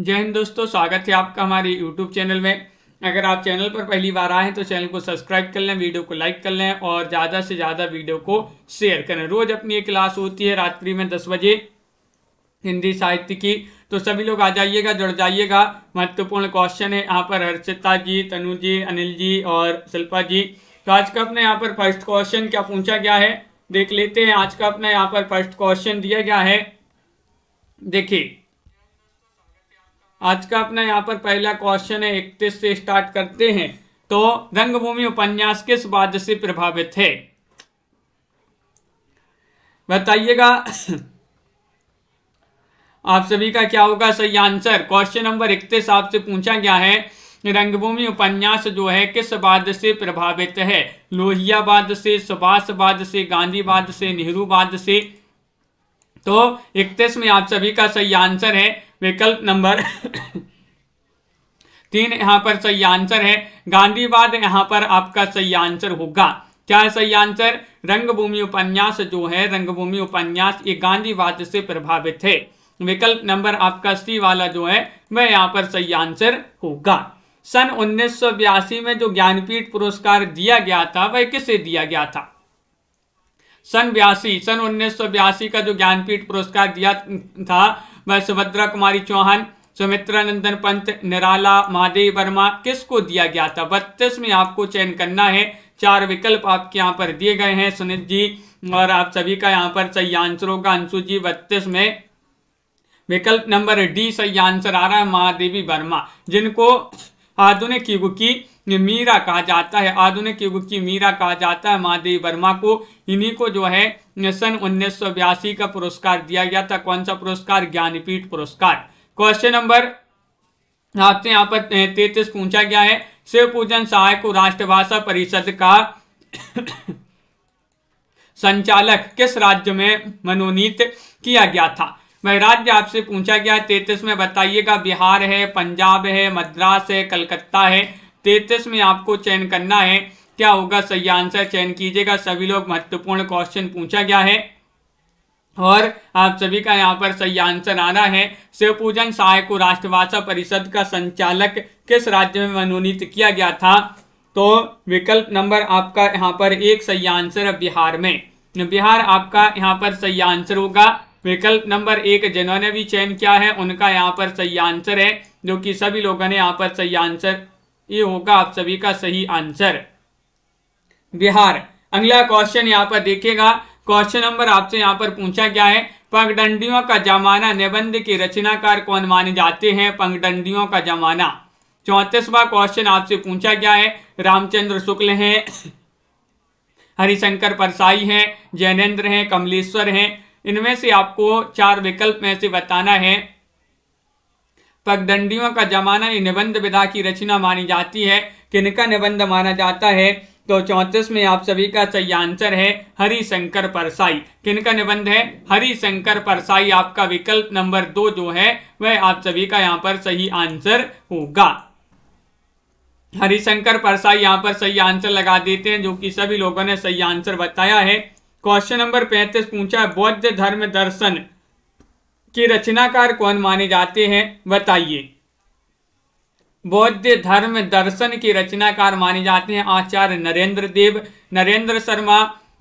जय हिंद दोस्तों स्वागत है आपका हमारे यूट्यूब चैनल में अगर आप चैनल पर पहली बार आए हैं तो चैनल को सब्सक्राइब कर लें वीडियो को लाइक कर लें और ज़्यादा से ज़्यादा वीडियो को शेयर करें रोज़ अपनी एक क्लास होती है रात्रि में दस बजे हिंदी साहित्य की तो सभी लोग आ जाइएगा जुड़ जाइएगा महत्वपूर्ण क्वेश्चन है यहाँ पर हर्षिता जी तनु जी अनिल जी और शिल्पा जी तो आज का अपने यहाँ पर फर्स्ट क्वेश्चन क्या पूछा गया है देख लेते हैं आज का अपना यहाँ पर फर्स्ट क्वेश्चन दिया गया है देखिए आज का अपना यहाँ पर पहला क्वेश्चन है इकतीस से स्टार्ट करते हैं तो रंगभूमि उपन्यास किस बाद से प्रभावित है बताइएगा आप सभी का क्या होगा सही आंसर क्वेश्चन नंबर इकतीस आपसे पूछा गया है रंगभूमि उपन्यास जो है किस बाद से प्रभावित है लोहियाबाद से सुभाषवाद से गांधीवाद से नेहरूवाद से तो इकतीस में आप सभी का सही आंसर है विकल्प नंबर तीन यहाँ पर सही आंसर है गांधीवाद यहाँ पर आपका सही आंसर होगा क्या है सही आंसर रंगभूमि उपन्यास जो है रंगभूमि उपन्यास ये गांधीवाद से प्रभावित है विकल्प नंबर आपका सी वाला जो है वह यहाँ पर सही आंसर होगा सन उन्नीस में जो ज्ञानपीठ पुरस्कार दिया गया था वह किसे दिया गया था सन बयासी सन उन्नीस का जो ज्ञानपीठ पुरस्कार दिया था वह सुभद्रा कुमारी चौहान सुमित्रा नंदन पंत निराला महादेव वर्मा किसको दिया गया था बत्तीस में आपको चयन करना है चार विकल्प आपके यहाँ पर दिए गए हैं सुनित जी और आप सभी का यहाँ पर सही आंसर होगा अंशु जी बत्तीस में विकल्प नंबर डी सही आंसर आ रहा है महादेवी वर्मा जिनको आधुनिक युग की मीरा कहा जाता है आधुनिक युग की मीरा कहा जाता है महादेवी वर्मा को इन्हीं को जो है सन उन्नीस का पुरस्कार दिया गया था कौन सा पुरस्कार ज्ञानपीठ पुरस्कार क्वेश्चन नंबर आपसे यहाँ पर तैतीस पूछा गया है शिव पूजन सहाय को राष्ट्रभाषा परिषद का संचालक किस राज्य में मनोनीत किया गया था वह राज्य आपसे पूछा गया है तैतीस में बताइएगा बिहार है पंजाब है मद्रास है कलकत्ता है तैतीस में आपको चयन करना है क्या होगा सही आंसर चयन कीजिएगा सभी लोग महत्वपूर्ण क्वेश्चन पूछा गया है और आप सभी का यहाँ पर सही आंसर आना है शिव पूजन सहाय को राष्ट्रभाषा परिषद का संचालक किस राज्य में मनोनीत किया गया था तो विकल्प नंबर आपका यहाँ पर एक सही आंसर है बिहार में बिहार आपका यहाँ पर सही आंसर होगा विकल्प नंबर एक जिन्होंने भी चयन किया है उनका यहाँ पर सही आंसर है जो कि सभी लोगों ने यहाँ पर सही आंसर ये होगा आप सभी का सही आंसर बिहार अगला क्वेश्चन यहाँ पर देखिएगा क्वेश्चन नंबर आपसे यहाँ पर पूछा गया है पगडंडियों का जमाना निबंध के रचनाकार कौन माने जाते हैं पगडंडियों का जमाना चौंतीसवा क्वेश्चन आपसे पूछा गया है रामचंद्र शुक्ल है हरिशंकर परसाई हैं जैनेन्द्र हैं कमलेश्वर हैं इनमें से आपको चार विकल्प में से बताना है पगडंडियों का जमाना ये निबंध विधा की रचना मानी जाती है किनका निबंध माना जाता है तो चौंतीस में आप सभी का सही आंसर है हरिशंकर परसाई किनका निबंध है हरिशंकर परसाई आपका विकल्प नंबर दो जो है वह आप सभी का यहाँ पर सही आंसर होगा हरिशंकर परसाई यहाँ पर सही आंसर लगा देते हैं जो कि सभी लोगों ने सही आंसर बताया है क्वेश्चन नंबर पैंतीस पूछा बौद्ध धर्म दर्शन के रचनाकार कौन माने जाते हैं बताइए बौद्ध धर्म दर्शन के रचनाकार माने जाते हैं आचार्य नरेंद्र देव नरेंद्र शर्मा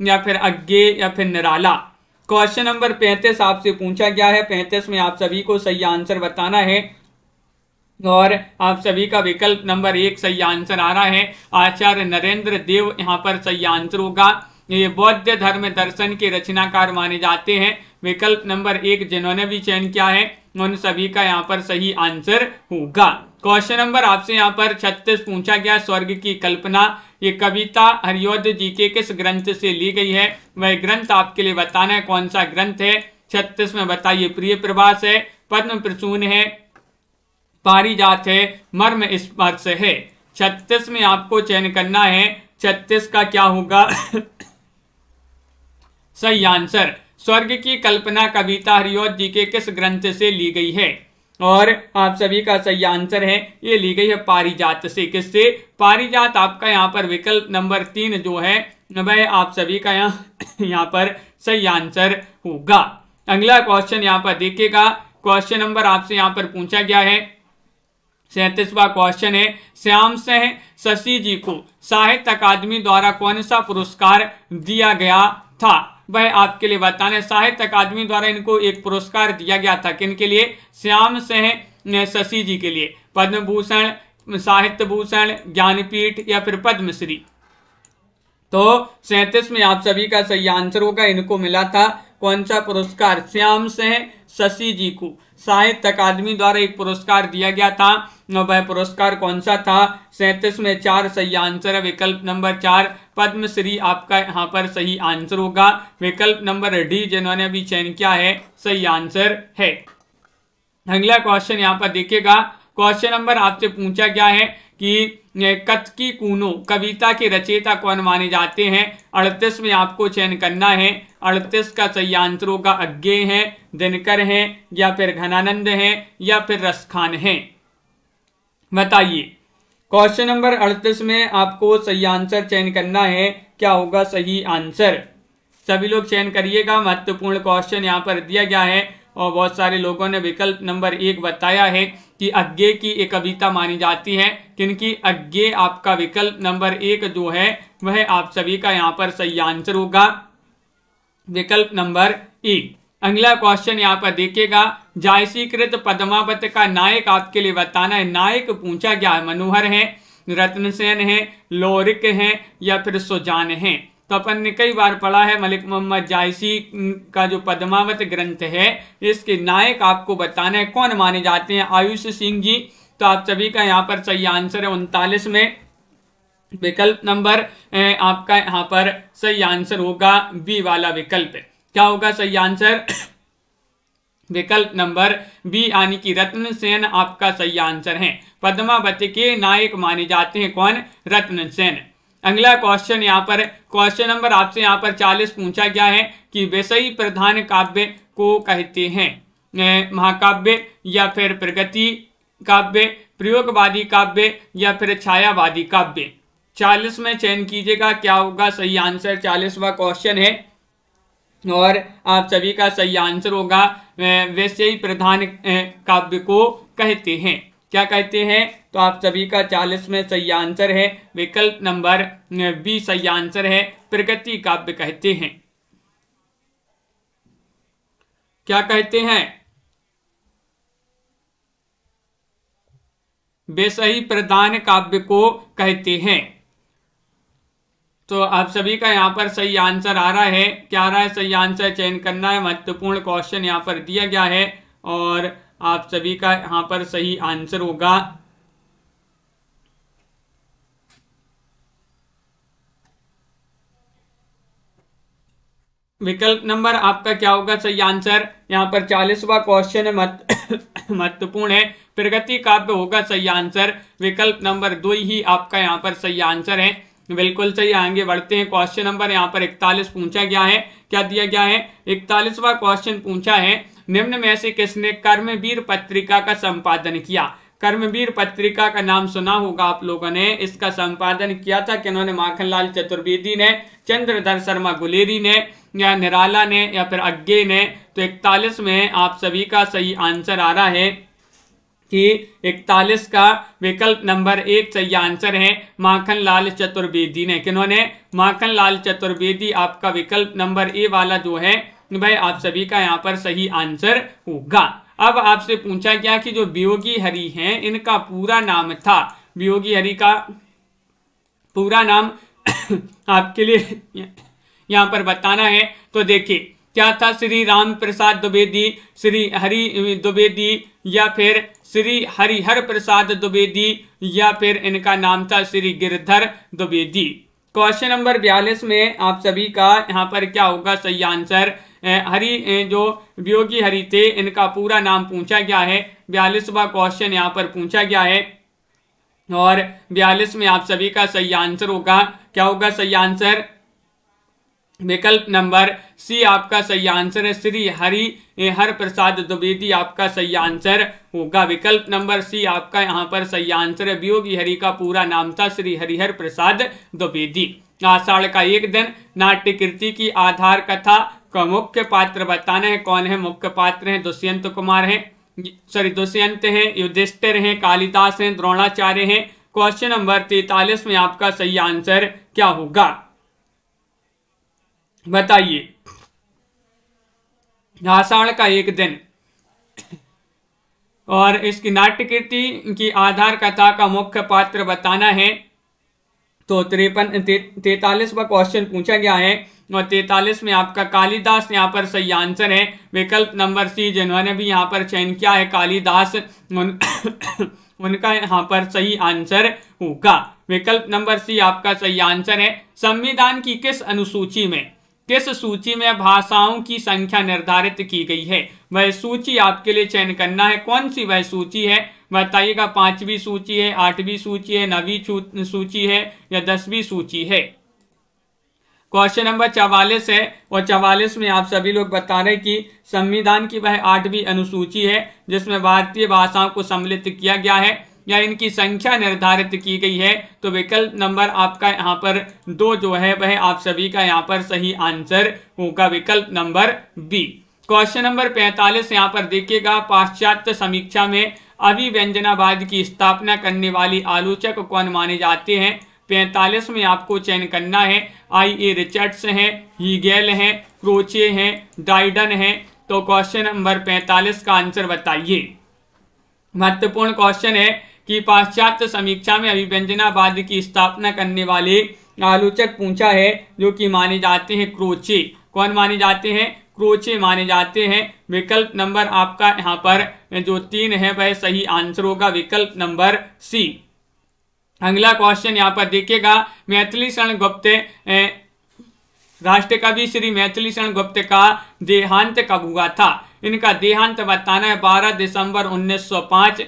या फिर अज्ञे या फिर निराला क्वेश्चन नंबर पैंतीस आपसे पूछा गया है पैंतीस में आप सभी को सही आंसर बताना है और आप सभी का विकल्प नंबर एक सही आंसर आ रहा है आचार्य नरेंद्र देव यहाँ पर सही आंसर होगा ये बौद्ध धर्म दर्शन के रचनाकार माने जाते हैं विकल्प नंबर एक जिन्होंने भी चयन किया है उन सभी का यहाँ पर सही आंसर होगा क्वेश्चन नंबर आपसे यहाँ पर छत्तीस पूछा गया स्वर्ग की कल्पना ये कविता हरियोध जी के किस ग्रंथ से ली गई है वह ग्रंथ आपके लिए बताना है कौन सा ग्रंथ है छत्तीस में बताइए प्रिय प्रभास है पद्म प्रसून है पारिजात है मर्म स्पर्श है छत्तीस में आपको चयन करना है छत्तीस का क्या होगा सही आंसर स्वर्ग की कल्पना कविता हरिओत जी के किस ग्रंथ से ली गई है और आप सभी का सही आंसर है ये ली गई है पारिजात से किससे पारिजात आपका यहाँ पर विकल्प नंबर तीन जो है वह आप सभी का यहाँ यहाँ पर सही आंसर होगा अगला क्वेश्चन यहाँ पर देखिएगा क्वेश्चन नंबर आपसे यहाँ पर पूछा गया है सैतीसवा क्वेश्चन है श्याम सह शशि जी को साहित्य अकादमी द्वारा कौन सा पुरस्कार दिया गया था वह आपके लिए बताने साहित्य अकादमी द्वारा इनको एक पुरस्कार दिया गया था के लिए श्याम सिंह शशि जी के लिए पद्म भूषण साहित्य भूषण ज्ञानपीठ या फिर पद्मश्री तो सैंतीस में आप सभी का सही आंसर होगा इनको मिला था कौन सा पुरस्कार श्याम से है शशि जी को साहित्य अकादमी द्वारा एक पुरस्कार दिया गया था वह पुरस्कार कौन सा था सैंतीस में चार सही आंसर है विकल्प नंबर चार पद्मश्री आपका यहाँ पर सही आंसर होगा विकल्प नंबर डी जिन्होंने अभी चयन किया है सही आंसर है अगला क्वेश्चन यहाँ पर देखिएगा क्वेश्चन नंबर आपसे पूछा गया है कि कतकी कूनो कविता के रचयिता कौन माने जाते हैं अड़तीस में आपको चयन करना है अड़तीस का चयांत्रों का अज्ञे है दिनकर है या फिर घनानंद है या फिर रसखान है बताइए क्वेश्चन नंबर अड़तीस में आपको सही आंसर चयन करना है क्या होगा सही आंसर सभी लोग चयन करिएगा महत्वपूर्ण क्वेश्चन यहाँ पर दिया गया है और बहुत सारे लोगों ने विकल्प नंबर एक बताया है कि अज्ञे की एक कविता मानी जाती है क्योंकि अज्ञे आपका विकल्प नंबर एक जो है वह आप सभी का यहाँ पर सही आंसर होगा विकल्प नंबर एक अगला क्वेश्चन यहाँ पर देखिएगा जायसीकृत पद्मावत का नायक आपके लिए बताना है नायक पूछा गया मनोहर है रत्नसेन है लौरिक है या फिर सुजान है तो अपन ने कई बार पढ़ा है मलिक मोहम्मद जायसी का जो पद्मावत ग्रंथ है इसके नायक आपको बताना है कौन माने जाते हैं आयुष सिंह जी तो आप सभी का यहाँ पर सही आंसर है उनतालीस में विकल्प नंबर आपका यहाँ पर सही आंसर होगा बी वाला विकल्प क्या होगा सही आंसर विकल्प नंबर बी यानी कि रत्न सेन आपका सही आंसर है पद्मावती के नायक माने जाते हैं कौन रत्न सेन अगला क्वेश्चन यहाँ पर क्वेश्चन नंबर आपसे यहाँ पर चालीस पूछा गया है कि वैसई प्रधान काव्य को कहते हैं महाकाव्य या फिर प्रगति काव्य प्रयोगवादी काव्य या फिर छायावादी काव्य चालीस में चयन कीजिएगा क्या होगा सही आंसर चालीसवा क्वेश्चन है और आप सभी का सही आंसर होगा वैसे ही प्रधान काव्य को कहते हैं क्या कहते हैं तो आप सभी का चालीस में सही आंसर है विकल्प नंबर बी सही आंसर है प्रगति काव्य कहते हैं क्या कहते हैं बेसही प्रदान काव्य को कहते हैं तो आप सभी का यहाँ पर सही आंसर आ रहा है क्या आ रहा है सही आंसर चयन करना है महत्वपूर्ण क्वेश्चन यहाँ पर दिया गया है और आप सभी का यहां पर सही आंसर होगा विकल्प नंबर आपका क्या होगा सही आंसर यहां पर चालीसवा क्वेश्चन है महत्वपूर्ण है प्रगति काव्य होगा सही आंसर विकल्प नंबर दो ही आपका यहां पर सही आंसर है बिल्कुल सही आगे बढ़ते हैं क्वेश्चन नंबर यहाँ पर इकतालीस पूछा गया है क्या दिया गया है इकतालीसवा क्वेश्चन पूछा है निम्न में से किसने कर्मवीर पत्रिका का संपादन किया कर्मवीर पत्रिका का नाम सुना होगा आप लोगों ने इसका संपादन किया था कि माखन माखनलाल चतुर्वेदी ने चंद्रधर शर्मा गुलेरी ने या निराला ने या फिर अज्ञे ने तो इकतालीस में आप सभी का सही आंसर आ रहा है कि इकतालीस का विकल्प नंबर एक सही आंसर है माखन लाल चतुर्वेदी ने किन्होंने माखन लाल चतुर्वेदी आपका विकल्प नंबर ए वाला जो है भाई आप सभी का यहाँ पर सही आंसर होगा अब आपसे पूछा गया कि जो बियोगी हरि हैं इनका पूरा नाम था वियोगी हरि का पूरा नाम आपके लिए यहाँ पर बताना है तो देखिए क्या था श्री राम प्रसाद द्विवेदी श्री हरि द्विवेदी या फिर श्री हरिहर प्रसाद द्विवेदी या फिर इनका नाम था श्री गिरधर द्विवेदी क्वेश्चन नंबर बयालीस में आप सभी का यहाँ पर क्या होगा सही आंसर हरि जो वियोगी हरि थे इनका पूरा नाम पूछा गया है बयालीसवा क्वेश्चन यहाँ पर पूछा गया है और बयालीस में आप सभी का सही आंसर होगा क्या होगा सही आंसर विकल्प नंबर सी आपका सही आंसर है श्री हरि हर प्रसाद द्विवेदी आपका सही आंसर होगा विकल्प नंबर सी आपका यहाँ पर सही आंसर है वियोगी हरि का पूरा नाम था श्री हरिहर प्रसाद द्विवेदी आषाढ़ का एक दिन नाट्य कृति की आधार कथा मुख्य पात्र बताना है कौन है मुख्य पात्र हैं दुष्यंत कुमार हैं सॉरी दुष्यंत हैं युधिष्ठिर हैं कालिदास हैं द्रोणाचार्य हैं क्वेश्चन नंबर तैतालीस में आपका सही आंसर क्या होगा बताइए आषाण का एक दिन और इसकी नाट्यकृति की आधार कथा का मुख्य पात्र बताना है तो तिरपन तैतालीसवा ते, क्वेश्चन पूछा गया है तैतालीस में आपका कालिदास यहाँ पर सही आंसर है विकल्प नंबर सी जिन्होंने भी यहाँ पर चयन किया है कालिदास उन, उनका यहाँ पर सही आंसर होगा विकल्प नंबर सी आपका सही आंसर है संविधान की किस अनुसूची में किस सूची में भाषाओं की संख्या निर्धारित की गई है वह सूची आपके लिए चयन करना है कौन सी वह सूची है बताइएगा पांचवी सूची है आठवीं सूची है नवी सूची है या दसवीं सूची है क्वेश्चन नंबर चवालीस है और चवालीस में आप सभी लोग बता रहे कि संविधान की वह आठवीं अनुसूची है जिसमें भारतीय भाषाओं को सम्मिलित किया गया है या इनकी संख्या निर्धारित की गई है तो विकल्प नंबर आपका यहाँ पर दो जो है वह आप सभी का यहाँ पर सही आंसर होगा विकल्प नंबर बी क्वेश्चन नंबर पैंतालीस यहाँ पर देखिएगा पाश्चात्य समीक्षा में अभिव्यंजनावाद की स्थापना करने वाली आलोचक कौन माने जाते हैं पैंतालीस में आपको चयन करना है आई ए रिचर्ड्स हैं हीगेल हैं क्रोचे हैं डाइडन हैं तो क्वेश्चन नंबर पैंतालीस का आंसर बताइए महत्वपूर्ण क्वेश्चन है कि पाश्चात्य समीक्षा में अभिव्यंजनावाद की स्थापना करने वाले आलोचक पूछा है जो कि माने जाते हैं क्रोचे कौन माने जाते हैं क्रोचे माने जाते हैं विकल्प नंबर आपका यहाँ पर जो तीन है वह सही आंसर होगा विकल्प नंबर सी अगला क्वेश्चन यहाँ पर देखिएगा मैथिली शरण गुप्ते राष्ट्र कवि श्री मैथिली शरण गुप्त का देहांत कब हुआ था इनका देहांत बताना है 12 दिसंबर 1905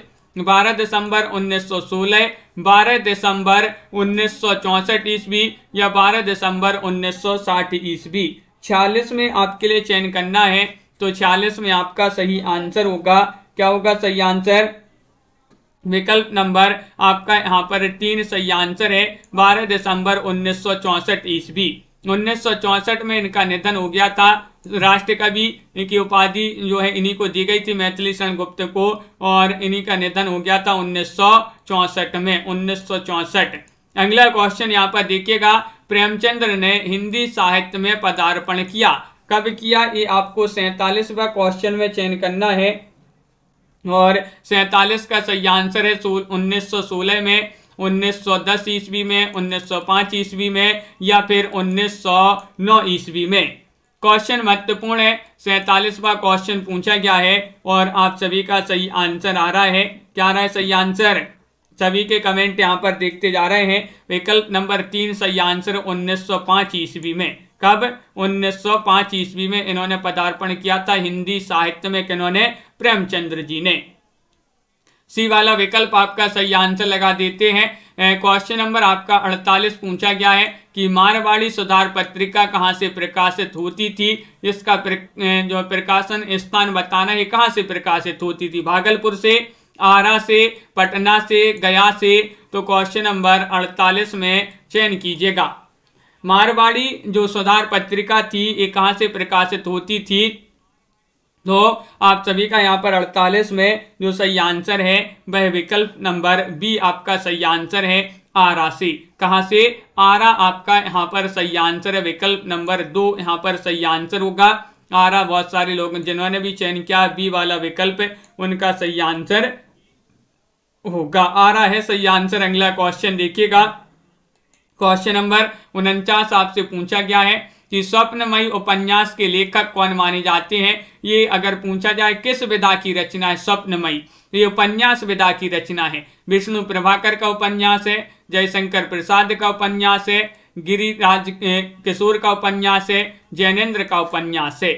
12 दिसंबर 1916 12 दिसंबर 1964 ईस्वी या 12 दिसंबर 1960 ईस्वी छियालीस में आपके लिए चयन करना है तो छियालीस में आपका सही आंसर होगा क्या होगा सही आंसर विकल्प नंबर आपका यहाँ पर तीन सही आंसर है बारह दिसंबर उन्नीस सौ चौसठ ईस्वी उन्नीस सौ चौसठ में इनका निधन हो गया था राष्ट्र कवि की उपाधि जो है इन्हीं को दी गई थी मैथिली शरण गुप्त को और इन्हीं का निधन हो गया था उन्नीस सौ चौसठ में उन्नीस सौ चौसठ अगला क्वेश्चन यहाँ पर देखिएगा प्रेमचंद्र ने हिंदी साहित्य में पदार्पण किया कब किया ये आपको सैतालीसवा क्वेश्चन में चयन करना है और सैंतालीस का सही आंसर है उन्नीस सौ सोलह में 1910 ईस्वी में 1905 ईस्वी में या फिर 1909 ईस्वी में क्वेश्चन महत्वपूर्ण है सैतालीसवा क्वेश्चन पूछा गया है और आप सभी का सही आंसर आ रहा है क्या आ रहा है सही आंसर सभी के कमेंट यहाँ पर देखते जा रहे हैं विकल्प नंबर तीन सही आंसर 1905 ईस्वी में कब 1905 ईस्वी में इन्होंने पदार्पण किया था हिंदी साहित्य में किन्होंने प्रेमचंद्र जी ने सी वाला विकल्प आपका सही आंसर लगा देते हैं क्वेश्चन नंबर आपका 48 पूछा गया है कि मारवाड़ी सुधार पत्रिका कहाँ से प्रकाशित होती थी इसका प्र, जो प्रकाशन स्थान बताना है कहाँ से प्रकाशित होती थी भागलपुर से आरा से पटना से गया से तो क्वेश्चन नंबर 48 में चयन कीजिएगा मारवाड़ी जो सुधार पत्रिका थी ये कहाँ से प्रकाशित होती थी तो आप सभी का यहाँ पर 48 में जो सही आंसर है वह विकल्प नंबर बी आपका सही आंसर है आरा से कहाँ से आरा आपका यहाँ पर सही आंसर है विकल्प नंबर दो यहाँ पर सही आंसर होगा आरा बहुत सारे लोग जिन्होंने भी चयन किया बी वाला विकल्प उनका सही आंसर होगा आरा है सही आंसर अगला क्वेश्चन देखिएगा क्वेश्चन नंबर उनचास आपसे पूछा गया है कि स्वप्नमयी उपन्यास के लेखक कौन माने जाते हैं ये अगर पूछा जाए किस विधा की रचना है स्वप्नमयी ये उपन्यास विधा की रचना है विष्णु प्रभाकर का उपन्यास है जयशंकर प्रसाद का उपन्यास है गिरिराज किशोर का उपन्यास है जैनेन्द्र का उपन्यास है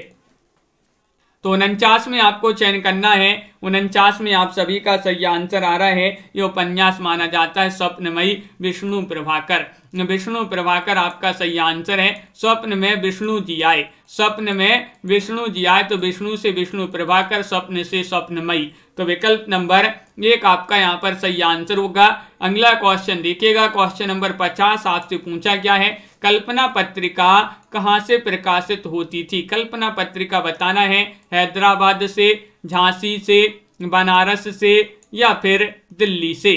तो उनचास में आपको चयन करना है उनचास में आप सभी का सही आंसर आ रहा है ये उपन्यास माना जाता है स्वप्नमयी विष्णु प्रभाकर विष्णु प्रभाकर आपका सही आंसर है स्वप्न में विष्णु जी आए स्वप्न में विष्णु जी आए तो विष्णु से विष्णु प्रभाकर स्वप्न से स्वप्नमयी तो विकल्प नंबर एक आपका यहाँ पर सही आंसर होगा अगला क्वेश्चन देखिएगा क्वेश्चन नंबर पचास आपसे पूछा गया है कल्पना पत्रिका कहाँ से प्रकाशित होती थी कल्पना पत्रिका बताना है हैदराबाद से झांसी से बनारस से या फिर दिल्ली से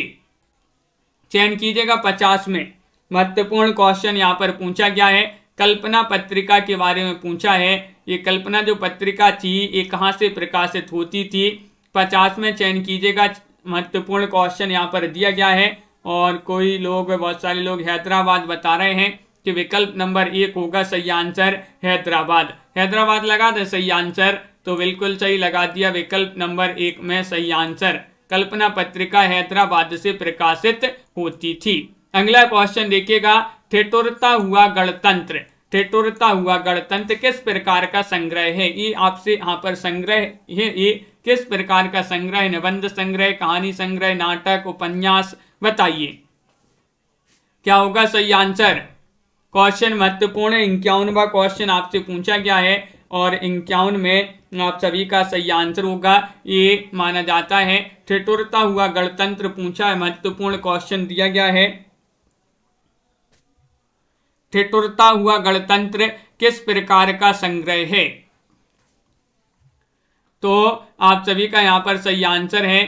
चयन कीजिएगा पचास में महत्वपूर्ण क्वेश्चन यहाँ पर पूछा गया है कल्पना पत्रिका के बारे में पूछा है ये कल्पना जो पत्रिका थी ये कहाँ से प्रकाशित होती थी पचास में चयन कीजिएगा महत्वपूर्ण क्वेश्चन यहाँ पर दिया गया है और कोई लोग बहुत सारे लोग हैदराबाद बता रहे हैं कि विकल्प नंबर एक होगा सही आंसर हैदराबाद हैदराबाद लगा दें सही आंसर तो बिल्कुल सही लगा दिया विकल्प नंबर एक में सही आंसर कल्पना पत्रिका हैदराबाद से प्रकाशित होती थी अगला क्वेश्चन देखिएगा ठेटोरता हुआ गणतंत्र ठिठुरता हुआ गणतंत्र किस प्रकार का संग्रह है ये आपसे यहाँ पर संग्रह है ये किस प्रकार का संग्रह निबंध संग्रह कहानी संग्रह नाटक उपन्यास बताइए क्या होगा सही आंसर क्वेश्चन महत्वपूर्ण है इक्यावनवा क्वेश्चन आपसे पूछा गया है और इक्यावन में आप सभी का सही आंसर होगा ये माना जाता है ठिठुरता हुआ गणतंत्र पूछा है महत्वपूर्ण क्वेश्चन दिया गया है ठिठुरता हुआ गणतंत्र किस प्रकार का संग्रह है तो आप सभी का यहां पर सही आंसर है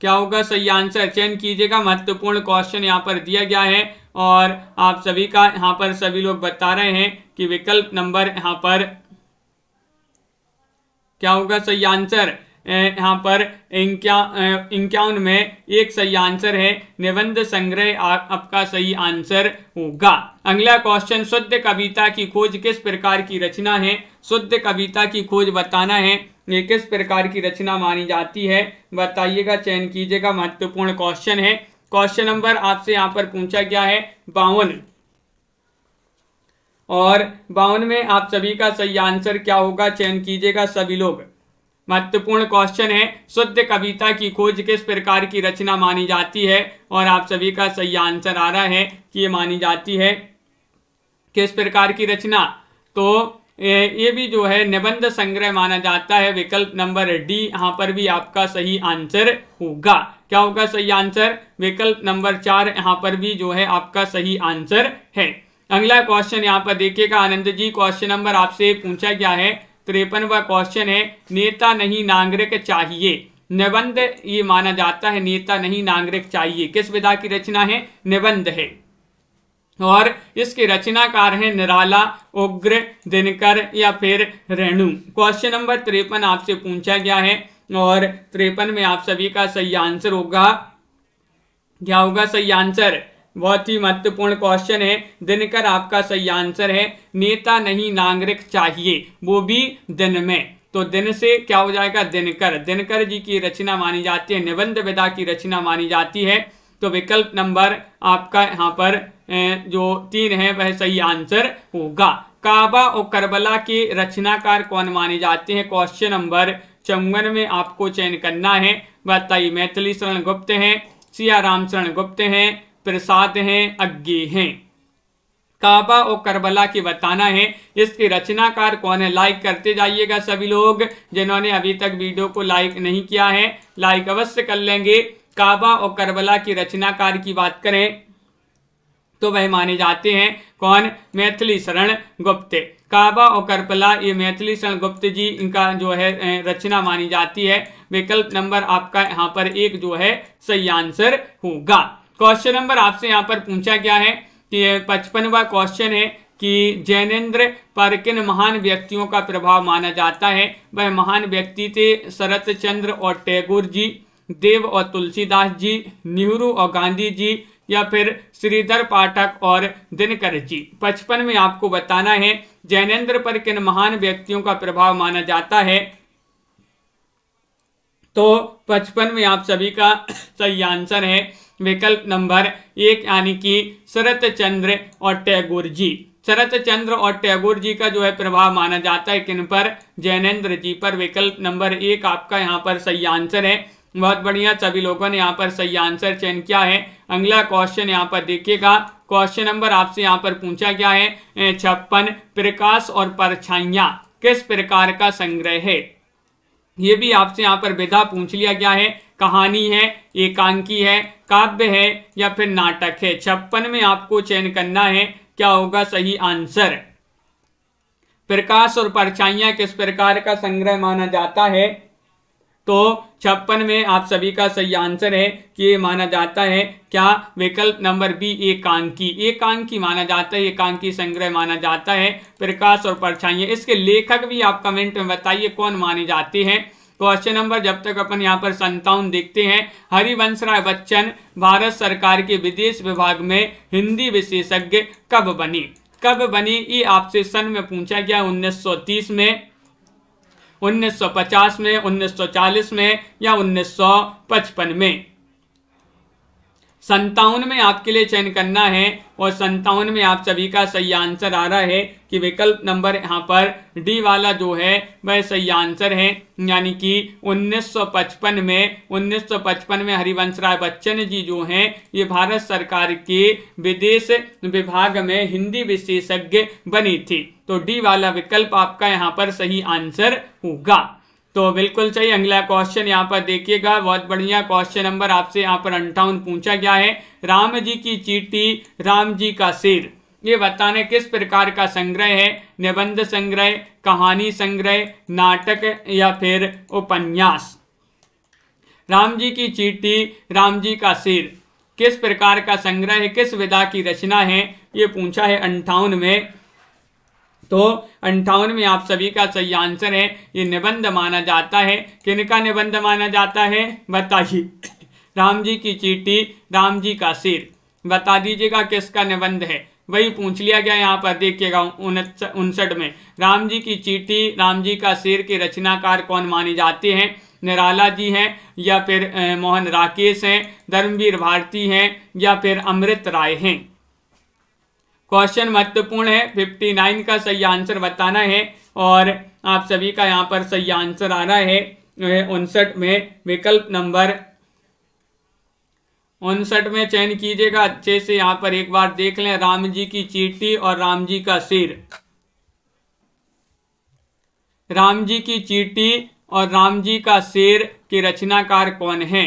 क्या होगा सही आंसर चयन कीजिएगा महत्वपूर्ण क्वेश्चन यहां पर दिया गया है और आप सभी का यहां पर सभी लोग बता रहे हैं कि विकल्प नंबर यहां पर क्या होगा सही आंसर यहाँ पर इंक्यान में एक सही आंसर है निबंध संग्रह आपका सही आंसर होगा अगला क्वेश्चन शुद्ध कविता की खोज किस प्रकार की रचना है शुद्ध कविता की खोज बताना है ये किस प्रकार की रचना मानी जाती है बताइएगा चयन कीजिएगा महत्वपूर्ण क्वेश्चन है क्वेश्चन नंबर आपसे यहाँ पर पूछा गया है बावन और बावन में आप सभी का सही आंसर क्या होगा चयन कीजिएगा सभी लोग महत्वपूर्ण क्वेश्चन है शुद्ध कविता की खोज किस प्रकार की रचना मानी जाती है और आप सभी का सही आंसर आ रहा है कि ये मानी जाती है किस प्रकार की रचना तो ये भी जो है निबंध संग्रह माना जाता है विकल्प नंबर डी यहाँ पर भी आपका सही आंसर होगा क्या होगा सही आंसर विकल्प नंबर चार यहाँ पर भी जो है आपका सही आंसर है अगला क्वेश्चन यहाँ पर देखिएगा आनंद जी क्वेश्चन नंबर आपसे पूछा गया है तिरपनवा क्वेश्चन है नेता नहीं नागरिक चाहिए निबंध ये माना जाता है नेता नहीं नागरिक चाहिए किस विधा की रचना है निबंध है और इसके रचनाकार हैं निराला उग्र दिनकर या फिर रेणु क्वेश्चन नंबर त्रेपन आपसे पूछा गया है और त्रेपन में आप सभी का सही आंसर होगा क्या होगा सही आंसर बहुत ही महत्वपूर्ण क्वेश्चन है दिनकर आपका सही आंसर है नेता नहीं नागरिक चाहिए वो भी दिन में तो दिन से क्या हो जाएगा दिनकर दिनकर जी की रचना मानी जाती है निबंध विदा की रचना मानी जाती है तो विकल्प नंबर आपका यहाँ पर जो तीन है वह सही आंसर होगा काबा और करबला के रचनाकार कौन माने जाते हैं क्वेश्चन नंबर चौवन में आपको चयन करना है बताइए मैथिली शरण गुप्त हैं सिया राम शरण गुप्त हैं प्रसाद हैं अग्गी हैं काबा और करबला की बताना है इसकी रचनाकार कौन है लाइक करते जाइएगा सभी लोग जिन्होंने अभी तक वीडियो को लाइक नहीं किया है लाइक अवश्य कर लेंगे काबा और करबला की रचनाकार की बात करें तो वह माने जाते हैं कौन मैथिली शरण गुप्त काबा और करबला ये मैथिली शरण गुप्त जी इनका जो है रचना मानी जाती है विकल्प नंबर आपका यहाँ पर एक जो है सही आंसर होगा क्वेश्चन नंबर आपसे यहाँ पर पूछा गया है कि पचपनवा क्वेश्चन है कि जैनेन्द्र पर किन महान व्यक्तियों का प्रभाव माना जाता है वह महान व्यक्ति थे शरत चंद्र और टैगोर जी देव और तुलसीदास जी नेहरू और गांधी जी या फिर श्रीधर पाठक और दिनकर जी पचपन में आपको बताना है जैनेन्द्र पर किन महान व्यक्तियों का प्रभाव माना जाता है तो पचपन में आप सभी का सही आंसर है विकल्प नंबर एक यानी कि शरत चंद्र और टैगोर जी शरत चंद्र और टैगोर जी का जो है प्रभाव माना जाता है किन पर जैनेन्द्र जी पर विकल्प नंबर एक आपका यहाँ पर सही आंसर है बहुत बढ़िया सभी लोगों ने यहाँ पर सही आंसर चयन किया है अगला क्वेश्चन यहाँ पर देखिएगा क्वेश्चन नंबर आपसे यहाँ पर पूछा गया है छप्पन प्रकाश और परछाइया किस प्रकार का संग्रह है ये भी आपसे यहाँ पर विधा पूछ लिया गया है कहानी है एकांकी है काव्य है या फिर नाटक है छप्पन में आपको चयन करना है क्या होगा सही आंसर प्रकाश और परछाइयां किस प्रकार का संग्रह माना जाता है तो छप्पन में आप सभी का सही आंसर है कि ये माना जाता है क्या विकल्प नंबर बी एकांकी एकांकी माना जाता है एकांकी संग्रह माना जाता है प्रकाश और परछाइयाँ इसके लेखक भी आप कमेंट में बताइए कौन माने जाते हैं क्वेश्चन नंबर जब तक अपन यहाँ पर संतावन देखते हैं हरिवंश राय बच्चन भारत सरकार के विदेश विभाग में हिंदी विशेषज्ञ कब बनी कब बनी ये आपसे सन में पूछा गया 1930 में 1950 में 1940 में या 1955 में संतावन में आपके लिए चयन करना है और संतावन में आप सभी का सही आंसर आ रहा है कि विकल्प नंबर यहाँ पर डी वाला जो है वह सही आंसर है यानी कि 1955 में 1955 में हरिवंश राय बच्चन जी जो हैं ये भारत सरकार के विदेश विभाग में हिंदी विशेषज्ञ बनी थी तो डी वाला विकल्प आपका यहाँ पर सही आंसर होगा तो बिल्कुल सही अगला क्वेश्चन यहाँ पर देखिएगा बहुत बढ़िया क्वेश्चन नंबर आपसे यहाँ पर अंठावन पूछा गया है राम जी की चीटी राम जी का सिर ये बताने किस प्रकार का संग्रह है निबंध संग्रह कहानी संग्रह नाटक या फिर उपन्यास राम जी की चीटी राम जी का सिर किस प्रकार का संग्रह है किस विधा की रचना है ये पूछा है अंठावन में तो अंठावन में आप सभी का सही आंसर है ये निबंध माना जाता है किनका निबंध माना जाता है बताइए राम जी की चीटी राम जी का सिर बता दीजिएगा किसका निबंध है वही पूछ लिया गया यहाँ पर देखिएगा उनसठ में राम जी की चीटी राम जी का सिर के रचनाकार कौन माने जाते हैं निराला जी हैं या फिर मोहन राकेश हैं धर्मवीर भारती हैं या फिर अमृत राय हैं क्वेश्चन महत्वपूर्ण है फिफ्टी नाइन का सही आंसर बताना है और आप सभी का यहाँ पर सही आंसर आ रहा है उनसठ में विकल्प नंबर उनसठ में चयन कीजिएगा अच्छे से यहाँ पर एक बार देख लें राम जी की चीटी और राम जी का सिर राम जी की चीटी और राम जी का शेर के रचनाकार कौन है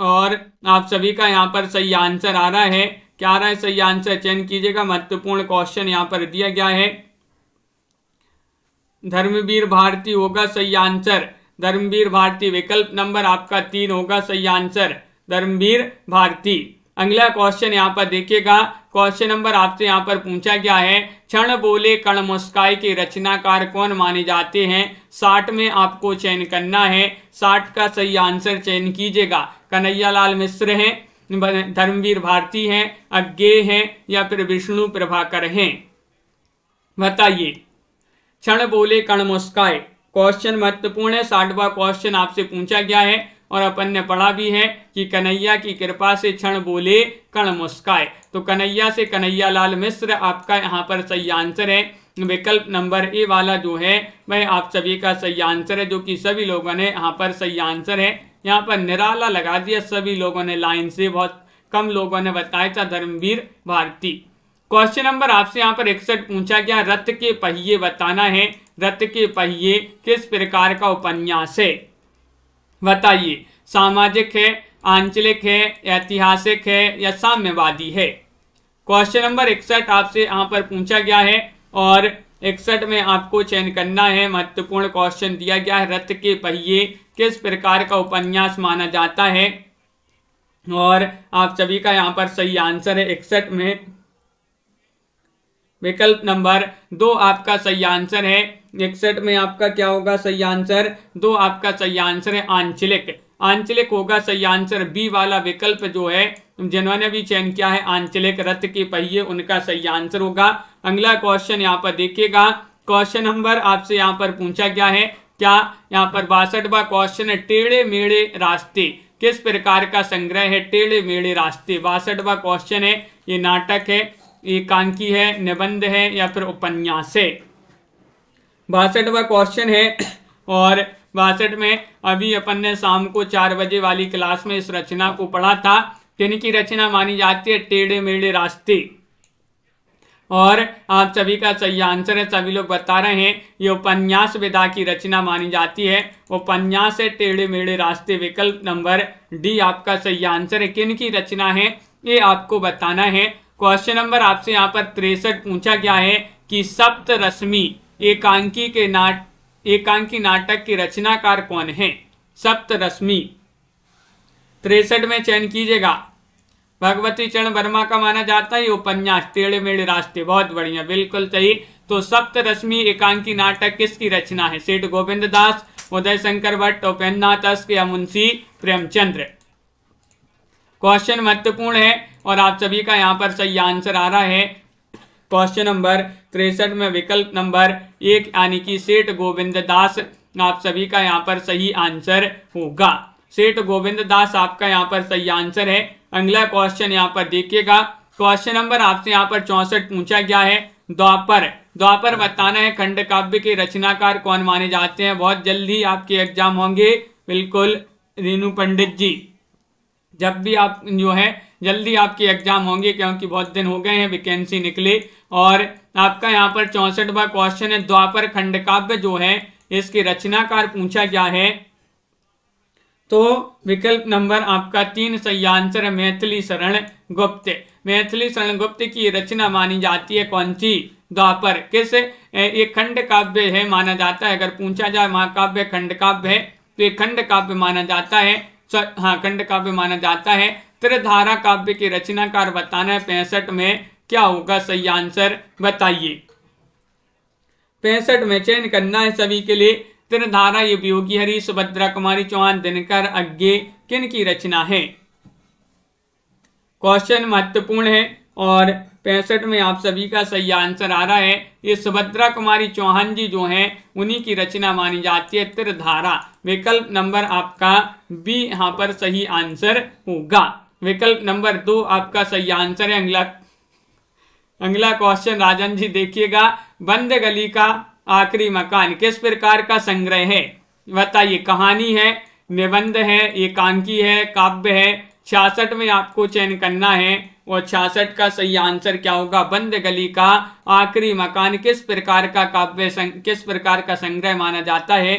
और आप सभी का यहाँ पर सही आंसर आ रहा है क्या आ रहा है सही आंसर चयन कीजिएगा महत्वपूर्ण क्वेश्चन यहाँ पर दिया गया है धर्मवीर भारती होगा सही आंसर धर्मवीर भारती विकल्प नंबर आपका तीन होगा सही आंसर धर्मवीर भारती अगला क्वेश्चन यहाँ पर देखिएगा क्वेश्चन नंबर आपसे यहाँ पर पूछा गया है क्षण बोले कण मुस्काई के रचनाकार कौन माने जाते हैं साठ में आपको चयन करना है साठ का सही आंसर चयन कीजिएगा कन्हैयालाल मिश्र हैं धर्मवीर भारती हैं अज्ञे हैं या फिर विष्णु प्रभाकर हैं बताइए क्षण बोले कण मुस्काय क्वेश्चन महत्वपूर्ण है साठवा क्वेश्चन आपसे पूछा गया है और अपन ने पढ़ा भी है कि कन्हैया की कृपा से क्षण बोले कण मुस्काए तो कन्हैया से कन्हैया लाल मिश्र आपका यहाँ पर सही आंसर है विकल्प नंबर ए वाला जो है वह आप सभी का सही आंसर है जो कि सभी लोगों ने यहाँ पर सही आंसर है यहाँ पर निराला लगा दिया सभी लोगों ने लाइन से बहुत कम लोगों ने बताया था धर्मवीर भारती क्वेश्चन नंबर आपसे यहाँ पर इकसठ पूछा गया रथ के पहिए बताना है रथ के पहिए किस प्रकार का उपन्यास है बताइए सामाजिक है आंचलिक है ऐतिहासिक है या साम्यवादी है क्वेश्चन नंबर इकसठ आपसे यहाँ पर पूछा गया है और इकसठ में आपको चयन करना है महत्वपूर्ण क्वेश्चन दिया गया है रथ के पहिए किस प्रकार का उपन्यास माना जाता है और आप सभी का यहाँ पर सही आंसर है इकसठ में विकल्प नंबर दो आपका सही आंसर है इकसठ में आपका क्या होगा सही आंसर दो आपका सही आंसर है आंचलिक आंचलिक होगा सही आंसर बी वाला विकल्प जो है जिन्होंने भी चयन किया है आंचलिक रथ के पहिए उनका सही आंसर होगा अगला क्वेश्चन यहाँ पर देखिएगा क्वेश्चन नंबर आपसे यहाँ पर पूछा गया है क्या यहाँ पर बासठवा क्वेश्चन है टेढ़े मेढ़े रास्ते किस प्रकार का संग्रह है टेढ़े मेढ़े रास्ते बासठवा क्वेश्चन है ये नाटक है ये कांकी है निबंध है या फिर उपन्यास है बासठवा क्वेश्चन है और बासठ में अभी अपन ने शाम को चार बजे वाली क्लास में इस रचना को पढ़ा था जिनकी रचना मानी जाती है टेढ़े मेढ़े रास्ते और आप सभी का सही आंसर है सभी लोग बता रहे हैं ये उपन्यास विधा की रचना मानी जाती है उपन्यास है टेढ़े मेढ़े रास्ते विकल्प नंबर डी आपका सही आंसर है किन की रचना है ये आपको बताना है क्वेश्चन नंबर आपसे यहाँ पर तिरसठ पूछा गया है कि सप्त रश्मि एकांकी के नाट एकांकी नाटक के रचनाकार कौन है सप्तरश्मि तिरसठ में चयन कीजिएगा भगवती चरण वर्मा का माना जाता है उपन्यास टेढ़े मेढ़े रास्ते बहुत बढ़िया बिल्कुल सही तो सप्तरश्मि एकांकी नाटक किसकी रचना है सेठ गोविंद दास उदय शंकर भट्ट उपेन्द्रनाथ अस्क या मुंशी प्रेमचंद्र क्वेश्चन महत्वपूर्ण है और आप सभी का यहाँ पर सही आंसर आ रहा है क्वेश्चन नंबर तिरसठ में विकल्प नंबर एक यानी कि सेठ गोविंद दास आप सभी का यहाँ पर सही आंसर होगा सेठ गोविंद दास आपका यहाँ पर सही आंसर है अगला क्वेश्चन यहाँ पर देखिएगा क्वेश्चन नंबर आपसे यहाँ पर चौसठ पूछा गया है द्वापर द्वापर बताना है खंड काव्य के रचनाकार कौन माने जाते हैं बहुत जल्दी आपके एग्जाम होंगे बिल्कुल रेणु पंडित जी जब भी आप जो है जल्दी आपकी एग्ज़ाम होंगे क्योंकि बहुत दिन हो गए हैं वैकेंसी निकली और आपका यहाँ पर चौंसठवा क्वेश्चन है द्वापर खंड काव्य जो है इसके रचनाकार पूछा गया है तो विकल्प नंबर आपका तीन सही आंसर है मैथिली शरण गुप्त मैथिली शरण गुप्त की रचना मानी जाती है कौन सी द्वापर किस ये खंड काव्य है माना जाता है अगर पूछा जाए महाकाव्य खंड काव्य है तो ये खंड काव्य माना जाता है हाँ खंड काव्य माना जाता है त्रिधारा काव्य के रचनाकार बताना है पैंसठ में क्या होगा सही आंसर बताइए पैंसठ में चयन करना है सभी के लिए त्रिधारा ये योगी हरी सुभद्रा कुमारी चौहान दिनकर अज्ञे किन की रचना है क्वेश्चन महत्वपूर्ण है और पैंसठ में आप सभी का सही आंसर आ रहा है ये सुभद्रा कुमारी चौहान जी जो हैं उन्हीं की रचना मानी जाती है त्रिधारा विकल्प नंबर आपका बी यहाँ पर सही आंसर होगा विकल्प नंबर दो आपका सही आंसर है अगला अगला क्वेश्चन राजन जी देखिएगा बंद गली का आखिरी मकान किस प्रकार का संग्रह है बताइए कहानी है निबंध है एकांकी है काव्य है छियासठ में आपको चयन करना है और छियासठ का सही आंसर क्या होगा बंद गली का आखिरी मकान किस प्रकार का काव्य किस प्रकार का संग्रह माना जाता है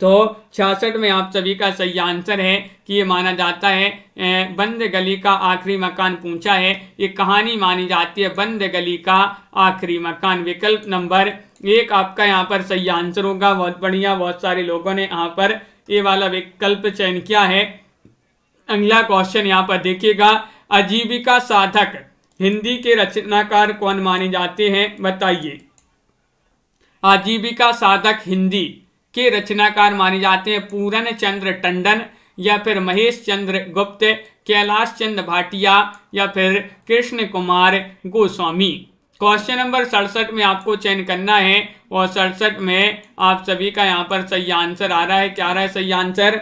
तो छियासठ में आप सभी का सही आंसर है कि ये माना जाता है बंद गली का आखिरी मकान पूछा है ये कहानी मानी जाती है बंद गली का आखिरी मकान विकल्प नंबर एक आपका यहाँ पर सही आंसर होगा बहुत बढ़िया बहुत सारे लोगों ने यहाँ पर ये वाला विकल्प चयन किया है अगला क्वेश्चन यहाँ पर देखिएगा आजीविका साधक हिंदी के रचनाकार कौन माने जाते हैं बताइए आजीविका साधक हिंदी के रचनाकार माने जाते हैं पूरन चंद्र टंडन या फिर महेश चंद्र गुप्त कैलाश चंद्र भाटिया या फिर कृष्ण कुमार गोस्वामी क्वेश्चन नंबर सड़सठ में आपको चयन करना है और सड़सठ में आप सभी का यहाँ पर सही आंसर आ रहा है क्या रहा है सही आंसर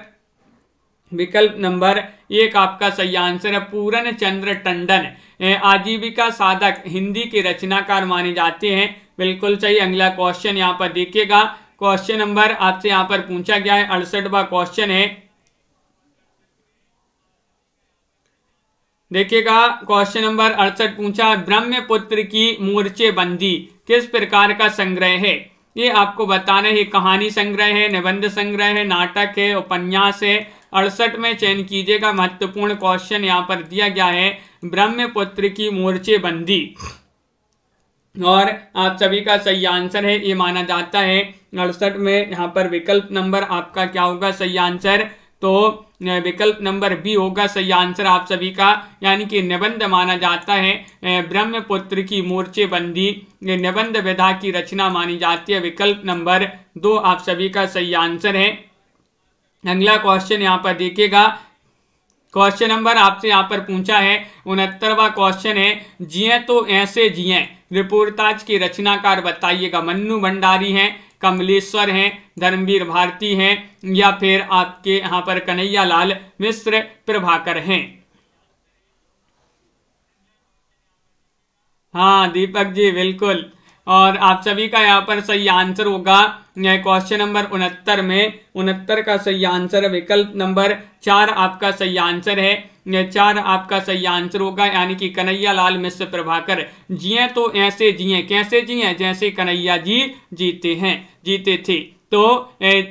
विकल्प नंबर एक आपका सही आंसर है पूरन चंद्र टंडन आजीविका साधक हिंदी के रचनाकार माने जाते हैं बिल्कुल सही अगला क्वेश्चन यहाँ पर देखिएगा क्वेश्चन नंबर आपसे यहाँ पर पूछा गया है अड़सठवा क्वेश्चन है देखिएगा क्वेश्चन नंबर अड़सठ पूछा ब्रह्मपुत्र की मोर्चे बंदी किस प्रकार का संग्रह है ये आपको बताना है कहानी संग्रह है निबंध संग्रह है नाटक है उपन्यास है अड़सठ में चयन कीजिएगा महत्वपूर्ण क्वेश्चन यहाँ पर दिया गया है ब्रह्मपुत्र की मोर्चेबंदी और आप सभी का सही आंसर है ये माना जाता है अड़सठ में यहाँ पर विकल्प नंबर आपका क्या होगा सही आंसर तो विकल्प नंबर बी होगा सही आंसर आप सभी का यानी कि निबंध माना जाता है ब्रह्मपुत्र की मोर्चेबंदी निबंध विधा की रचना मानी जाती है विकल्प नंबर दो आप सभी का सही आंसर है अगला क्वेश्चन यहाँ पर देखिएगा क्वेश्चन नंबर आपसे यहाँ पर पूछा है उनहत्तरवा क्वेश्चन है जिए तो ऐसे जिए रिपोर्टाज की रचनाकार बताइएगा मन्नू भंडारी हैं कमलेश्वर हैं धर्मवीर भारती हैं या फिर आपके यहाँ पर कन्हैया लाल मिश्र प्रभाकर हैं हाँ दीपक जी बिल्कुल और आप सभी का यहाँ पर सही आंसर होगा क्वेश्चन नंबर उनहत्तर में उनहत्तर का सही आंसर है विकल्प नंबर चार आपका सही आंसर है चार आपका सही आंसर होगा यानी कि कन्हैया लाल मिश्र प्रभाकर जिए तो ऐसे जिए कैसे जिए जैसे कन्हैया जी जीते हैं जीते थे तो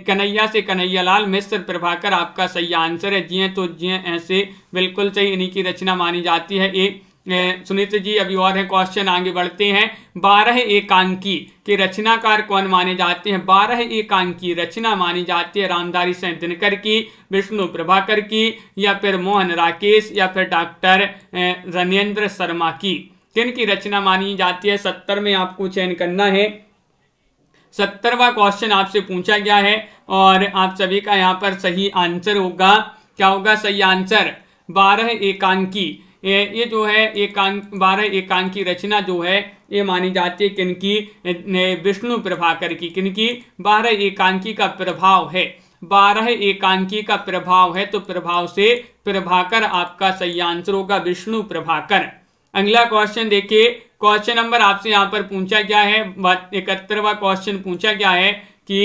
कन्हैया से कन्हैया लाल मिश्र प्रभाकर आपका सही आंसर है जिए तो जिए ऐसे बिल्कुल सही इन्हीं की रचना मानी जाती है एक सुनीत जी अभी और है क्वेश्चन आगे बढ़ते हैं बारह एकांकी के रचनाकार कौन माने जाते हैं बारह एकांकी रचना मानी जाती है रामधारी सिंह दिनकर की विष्णु प्रभाकर की या फिर मोहन राकेश या फिर डॉक्टर रनेन्द्र शर्मा की किन की रचना मानी जाती है सत्तर में आपको चयन करना है सत्तरवा क्वेश्चन आपसे पूछा गया है और आप सभी का यहाँ पर सही आंसर होगा क्या होगा सही आंसर बारह एकांकी ये ये जो है एकांक बारह एकांक की रचना जो है ये मानी जाती है किनकी विष्णु प्रभाकर की किनकी बारह एकांकी का प्रभाव है बारह एकांकी का प्रभाव है तो प्रभाव से प्रभाकर आपका सही आंसर होगा विष्णु प्रभाकर अगला क्वेश्चन देखिए क्वेश्चन नंबर आपसे यहाँ पर पूछा गया है इकहत्तरवा क्वेश्चन पूछा गया है कि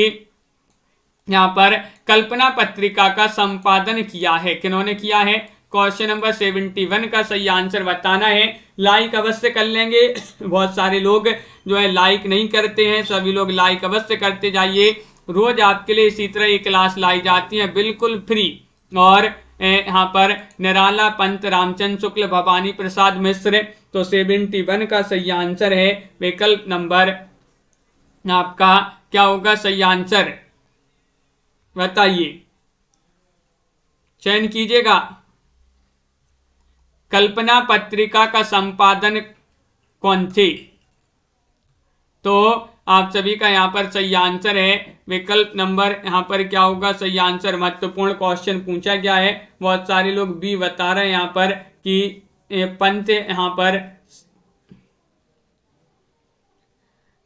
यहाँ पर कल्पना पत्रिका का संपादन किया है किन्होंने किया है क्वेश्चन नंबर सेवेंटी वन का सही आंसर बताना है लाइक अवश्य कर लेंगे बहुत सारे लोग जो है लाइक नहीं करते हैं सभी लोग लाइक अवश्य करते जाइए रोज आपके लिए इसी तरह ये क्लास लाई जाती है बिल्कुल फ्री और यहाँ पर निराला पंत रामचंद्र शुक्ल भवानी प्रसाद मिश्र तो सेवेंटी वन का सही आंसर है विकल्प नंबर आपका क्या होगा सही आंसर बताइए चयन कीजिएगा कल्पना पत्रिका का संपादन कौन थी तो आप सभी का यहाँ पर सही आंसर है विकल्प नंबर यहाँ पर क्या होगा सही आंसर महत्वपूर्ण क्वेश्चन पूछा गया है बहुत सारे लोग भी बता रहे हैं यहाँ पर कि पंथ यहाँ पर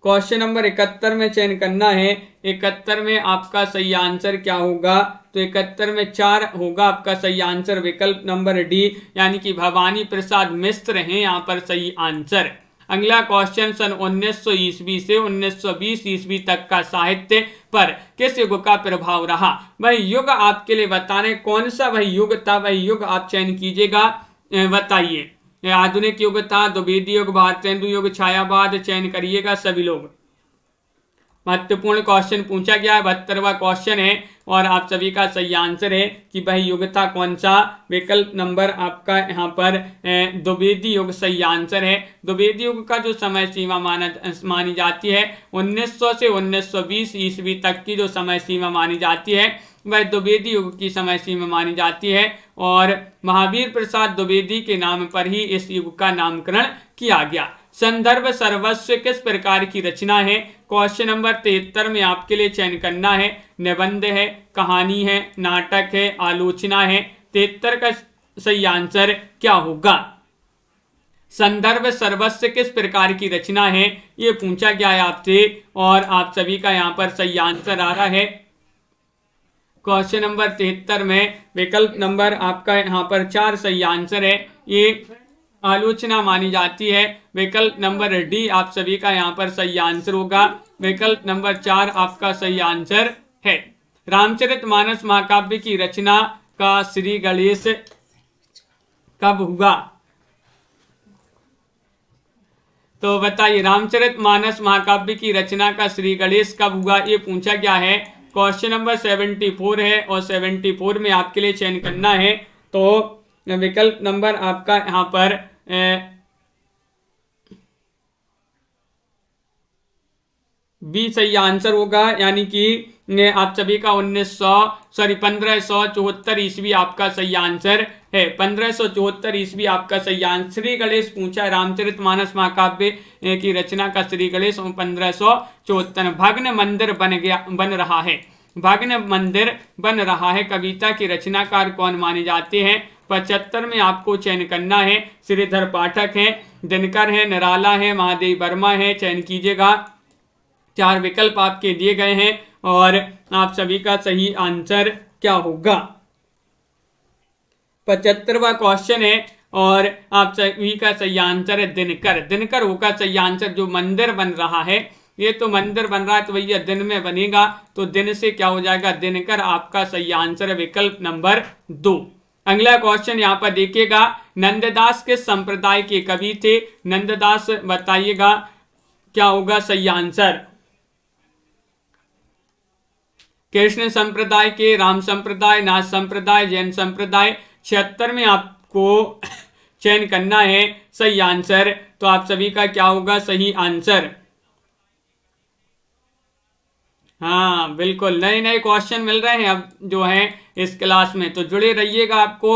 क्वेश्चन नंबर इकहत्तर में चयन करना है इकहत्तर में आपका सही आंसर क्या होगा तो इकहत्तर में चार होगा आपका सही आंसर विकल्प नंबर डी यानी कि भवानी प्रसाद मिश्र हैं यहाँ पर सही आंसर अगला क्वेश्चन सन 1900 ईस्वी से 1920 ईस्वी तक का साहित्य पर किस युग का प्रभाव रहा वही युग आपके लिए बता रहे कौन सा वही युग था वही युग आप चयन कीजिएगा बताइए आधुनिक युग था द्विवेदी युग भारतेंदु युग छायावाद चयन करिएगा सभी लोग महत्वपूर्ण क्वेश्चन पूछा गया है बहत्तरवा क्वेश्चन है और आप सभी का सही आंसर है कि भाई युग था कौन सा विकल्प नंबर आपका यहाँ पर द्विवेदी युग सही आंसर है द्विवेदी युग का जो समय सीमा माना मानी जाती है 1900 से 1920 ईस्वी तक की जो समय सीमा मानी जाती है वह द्विवेदी युग की समय सीमा मानी जाती है और महावीर प्रसाद द्विवेदी के नाम पर ही इस युग का नामकरण किया गया संदर्भ सर्वस्व किस प्रकार की रचना है क्वेश्चन नंबर तिहत्तर में आपके लिए चयन करना है निबंध है कहानी है नाटक है आलोचना है तिहत्तर का सही आंसर क्या होगा संदर्भ सर्वस्व किस प्रकार की रचना है ये पूछा गया है आपसे और आप सभी का यहाँ पर सही आंसर आ रहा है क्वेश्चन नंबर तिहत्तर में विकल्प नंबर आपका यहाँ पर चार सही आंसर है ये आलोचना मानी जाती है विकल्प नंबर डी आप सभी का यहाँ पर सही आंसर होगा विकल्प नंबर चार आपका सही आंसर है रामचरित मानस महाकाव्य की रचना का श्री गणेश कब हुआ तो बताइए रामचरित मानस महाकाव्य की रचना का श्री गणेश कब हुआ ये पूछा गया है क्वेश्चन नंबर सेवेंटी फोर है और सेवेंटी फोर में आपके लिए चयन करना है तो विकल्प नंबर आपका यहाँ पर बी सही आंसर होगा यानी कि आप सभी का उन्नीस सौ सॉरी पंद्रह सौ चौहत्तर ईस्वी आपका सही आंसर है पंद्रह सौ चौहत्तर ईस्वी आपका सही आंसर श्री गणेश पूछा रामचरित मानस महाकाव्य की रचना का श्री गणेश पंद्रह सौ चौहत्तर भग्न मंदिर बन गया बन रहा है भग्न मंदिर बन रहा है कविता की रचनाकार कौन माने जाते हैं पचहत्तर में आपको चयन करना है श्रीधर पाठक हैं दिनकर हैं निराला है महादेव वर्मा हैं चयन कीजिएगा चार विकल्प आपके दिए गए हैं और आप सभी का सही आंसर क्या होगा पचहत्तरवा क्वेश्चन है और आप सभी का सही आंसर है दिनकर दिनकर होगा सही आंसर जो मंदिर बन रहा है ये तो मंदिर बन रहा है तो भैया दिन में बनेगा तो दिन से क्या हो जाएगा दिनकर आपका सही आंसर है विकल्प नंबर दो अगला क्वेश्चन यहाँ पर देखिएगा नंददास किस संप्रदाय के कवि थे नंददास बताइएगा क्या होगा सही आंसर कृष्ण संप्रदाय के राम संप्रदाय नाथ संप्रदाय जैन संप्रदाय छिहत्तर में आपको चयन करना है सही आंसर तो आप सभी का क्या होगा सही आंसर हाँ बिल्कुल नए नए क्वेश्चन मिल रहे हैं अब जो है इस क्लास में तो जुड़े रहिएगा आपको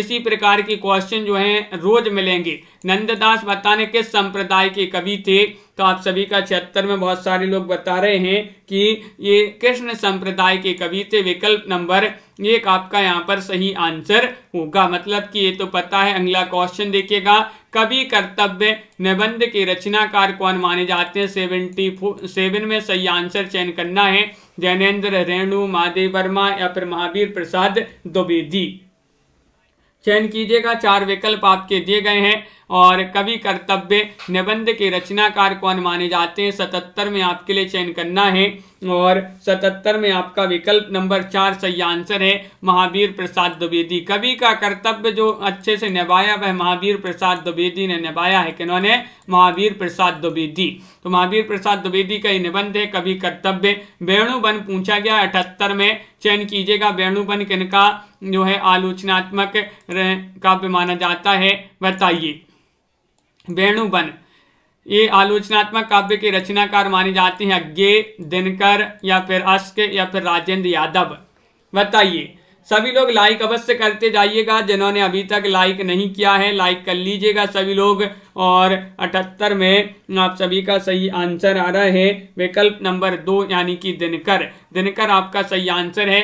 इसी प्रकार की क्वेश्चन जो हैं रोज मिलेंगे नंददास बताने किस संप्रदाय के कवि थे तो आप सभी का छिहत्तर में बहुत सारे लोग बता रहे हैं कि ये कृष्ण संप्रदाय के कवि थे विकल्प नंबर एक आपका यहाँ पर सही आंसर होगा मतलब कि ये तो पता है अगला क्वेश्चन देखिएगा कवि कर्तव्य निबंध के रचनाकार कौन माने जाते हैं सेवेंटी सेवन में सही आंसर चयन करना है जैनेन्द्र रेणु महादेव वर्मा या फिर महावीर प्रसाद द्विवेदी चयन कीजिएगा चार विकल्प आपके दिए गए हैं और कवि कर्तव्य निबंध के रचनाकार कौन माने जाते हैं सतहत्तर में आपके लिए चयन करना है और सतहत्तर में आपका विकल्प नंबर चार सही आंसर है महावीर प्रसाद द्विवेदी कवि का कर्तव्य जो अच्छे से निभाया वह महावीर प्रसाद द्विवेदी ने निभाया है किन्होंने महावीर प्रसाद द्विवेदी तो महावीर प्रसाद द्विवेदी का ही निबंध है कवि कर्तव्य वेणुबन पूछा गया अठहत्तर में चयन कीजिएगा किन किनका जो है आलोचनात्मक काव्य माना जाता है बताइए वेणुबन ये आलोचनात्मक काव्य के रचनाकार माने जाते हैं अज्ञे दिनकर या फिर अश्क या फिर राजेंद्र यादव बताइए सभी लोग लाइक अवश्य करते जाइएगा जिन्होंने अभी तक लाइक नहीं किया है लाइक कर लीजिएगा सभी लोग और अठहत्तर में आप सभी का सही आंसर आ रहा है विकल्प नंबर दो यानी कि दिनकर दिनकर आपका सही आंसर है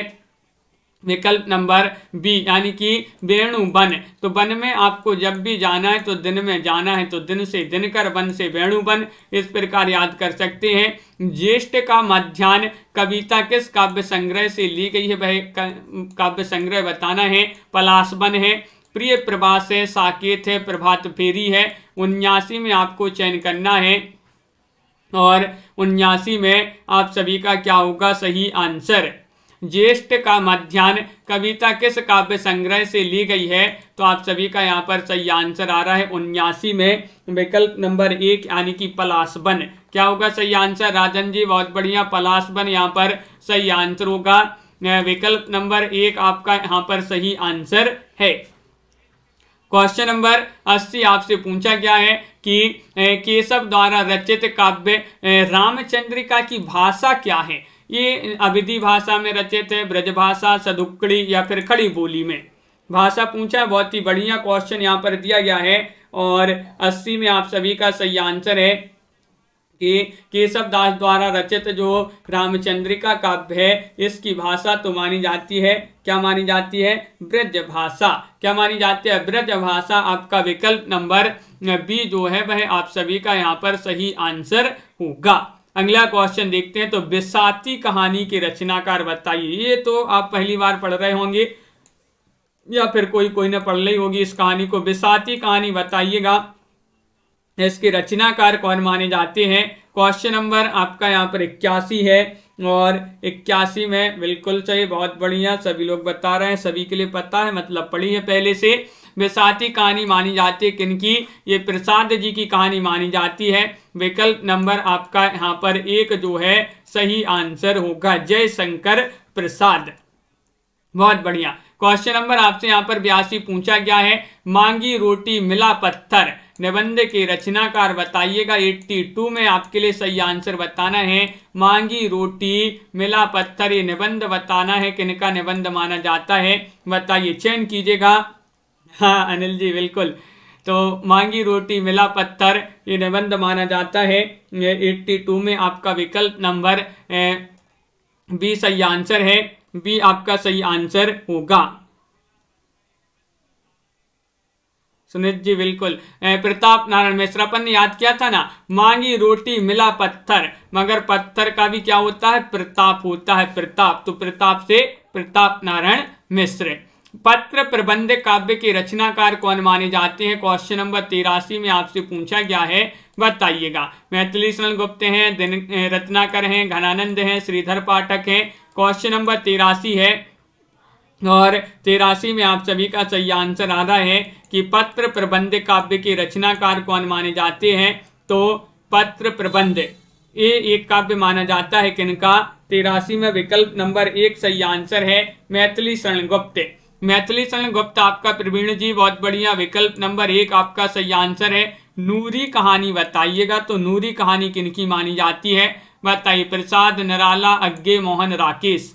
विकल्प नंबर बी यानी कि वेणु वन तो वन में आपको जब भी जाना है तो दिन में जाना है तो दिन से दिनकर वन से वेणु वन इस प्रकार याद कर सकते हैं ज्येष्ठ का मध्यान्ह कविता किस काव्य संग्रह से ली गई है वह काव्य संग्रह बताना है पलाश वन है प्रिय प्रवास है साकेत है प्रभात फेरी है उन्यासी में आपको चयन करना है और उन्यासी में आप सभी का क्या होगा सही आंसर ज्येष्ठ का मध्यान्ह कविता किस काव्य संग्रह से ली गई है तो आप सभी का यहाँ पर सही आंसर आ रहा है उन्यासी में विकल्प नंबर एक यानी कि पलासबन क्या होगा सही आंसर राजन जी बहुत बढ़िया पलासबन यहाँ पर सही आंसर होगा विकल्प नंबर एक आपका यहाँ पर सही आंसर है क्वेश्चन नंबर अस्सी आपसे पूछा गया है कि केशव द्वारा रचित काव्य रामचंद्रिका की भाषा क्या है ये अविधि भाषा में रचित है ब्रजभाषा सदुक्कड़ी या फिर खड़ी बोली में भाषा पूछा है बहुत ही बढ़िया क्वेश्चन यहाँ पर दिया गया है और 80 में आप सभी का सही आंसर है कि केशव दास द्वारा रचित जो रामचंद्रिका काव्य है इसकी भाषा तो मानी जाती है क्या मानी जाती है ब्रज भाषा क्या मानी जाती है ब्रज भाषा आपका विकल्प नंबर बी जो है वह आप सभी का यहाँ पर सही आंसर होगा अगला क्वेश्चन देखते हैं तो बिसाती कहानी के रचनाकार बताइए ये तो आप पहली बार पढ़ रहे होंगे या फिर कोई कोई ने पढ़ ली होगी इस कहानी को बिसाती कहानी बताइएगा इसके रचनाकार कौन माने जाते हैं क्वेश्चन नंबर आपका यहाँ पर इक्यासी है और इक्यासी में बिल्कुल सही बहुत बढ़िया सभी लोग बता रहे हैं सभी के लिए पता है मतलब पढ़ी है पहले से बैसाखी कहानी मानी जाती है किनकी ये प्रसाद जी की कहानी मानी जाती है विकल्प नंबर आपका यहाँ पर एक जो है सही आंसर होगा जय शंकर प्रसाद बहुत बढ़िया क्वेश्चन नंबर आपसे यहाँ पर बयासी पूछा गया है मांगी रोटी मिला पत्थर निबंध के रचनाकार बताइएगा 82 में आपके लिए सही आंसर बताना है मांगी रोटी मिला पत्थर ये निबंध बताना है किनका निबंध माना जाता है बताइए चयन कीजिएगा हाँ अनिल जी बिल्कुल तो मांगी रोटी मिला पत्थर ये निबंध माना जाता है एट्टी टू में आपका विकल्प नंबर बी सही आंसर है बी आपका सही आंसर होगा सुनीत जी बिल्कुल प्रताप नारायण मिश्रापन ने याद किया था ना मांगी रोटी मिला पत्थर मगर पत्थर का भी क्या होता है प्रताप होता है प्रताप तो प्रताप से प्रताप नारायण मिश्र पत्र प्रबंध काव्य के रचनाकार कौन माने जाते हैं क्वेश्चन नंबर तिरासी में आपसे पूछा गया है बताइएगा मैथिली शरण गुप्त हैं रत्नाकर हैं घनानंद हैं श्रीधर पाठक हैं क्वेश्चन नंबर तिरासी है और तेरासी में आप सभी का सही आंसर आ रहा है कि पत्र प्रबंध काव्य के रचनाकार कौन माने जाते हैं तो पत्र प्रबंध ये एक काव्य माना जाता है किनका तेरासी में विकल्प नंबर एक सही आंसर है मैथिली शरण गुप्त मैथिली शरण गुप्ता आपका प्रवीण जी बहुत बढ़िया विकल्प नंबर एक आपका सही आंसर है नूरी कहानी बताइएगा तो नूरी कहानी किनकी मानी जाती है बताइए प्रसाद नराला अज्ञे मोहन राकेश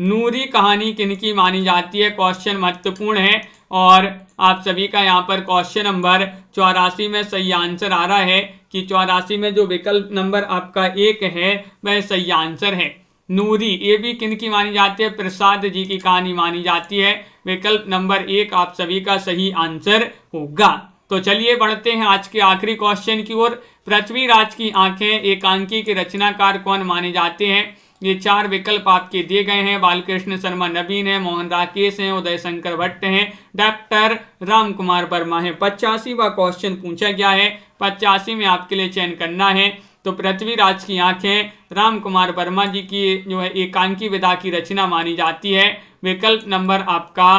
नूरी कहानी किनकी मानी जाती है क्वेश्चन महत्वपूर्ण है और आप सभी का यहाँ पर क्वेश्चन नंबर चौरासी में सही आंसर आ रहा है कि चौरासी में जो विकल्प नंबर आपका एक है वह सही आंसर है नूरी ये भी किन की मानी जाती है प्रसाद जी की कहानी मानी जाती है विकल्प नंबर एक आप सभी का सही आंसर होगा तो चलिए बढ़ते हैं आज के आखिरी क्वेश्चन की ओर पृथ्वीराज की आंखें एकांकी के रचनाकार कौन माने जाते हैं ये चार विकल्प आपके दिए गए हैं बालकृष्ण शर्मा नवीन है मोहन राकेश हैं उदय शंकर भट्ट हैं डॉक्टर राम कुमार वर्मा है पचासीवा क्वेश्चन पूछा गया है पचासी में आपके लिए चयन करना है तो पृथ्वीराज की आंखें राम कुमार वर्मा जी की जो है एकांकी विधा की रचना मानी जाती है विकल्प नंबर आपका